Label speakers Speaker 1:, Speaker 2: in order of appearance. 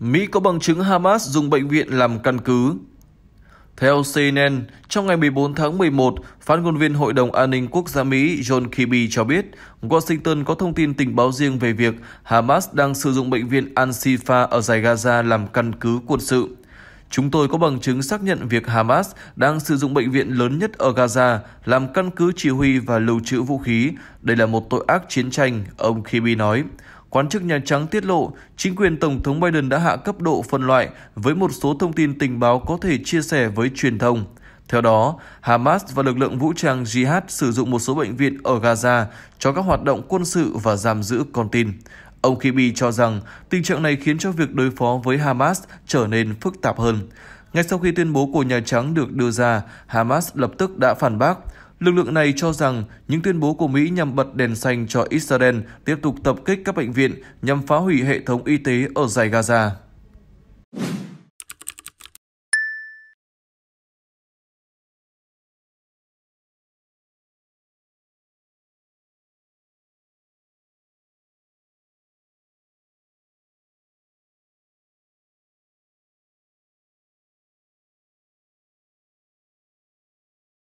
Speaker 1: Mỹ có bằng chứng Hamas dùng bệnh viện làm căn cứ. Theo CNN, trong ngày 14 tháng 11, phát ngôn viên Hội đồng An ninh Quốc gia Mỹ John Kirby cho biết Washington có thông tin tình báo riêng về việc Hamas đang sử dụng bệnh viện Al-Shifa ở giải Gaza làm căn cứ quân sự. Chúng tôi có bằng chứng xác nhận việc Hamas đang sử dụng bệnh viện lớn nhất ở Gaza làm căn cứ chỉ huy và lưu trữ vũ khí. Đây là một tội ác chiến tranh, ông Kirby nói. Quan chức Nhà Trắng tiết lộ, chính quyền Tổng thống Biden đã hạ cấp độ phân loại với một số thông tin tình báo có thể chia sẻ với truyền thông. Theo đó, Hamas và lực lượng vũ trang Jihad sử dụng một số bệnh viện ở Gaza cho các hoạt động quân sự và giam giữ con tin. Ông Kibi cho rằng tình trạng này khiến cho việc đối phó với Hamas trở nên phức tạp hơn. Ngay sau khi tuyên bố của Nhà Trắng được đưa ra, Hamas lập tức đã phản bác. Lực lượng này cho rằng những tuyên bố của Mỹ nhằm bật đèn xanh cho Israel tiếp tục tập kích các bệnh viện nhằm phá hủy hệ thống y tế ở giải Gaza.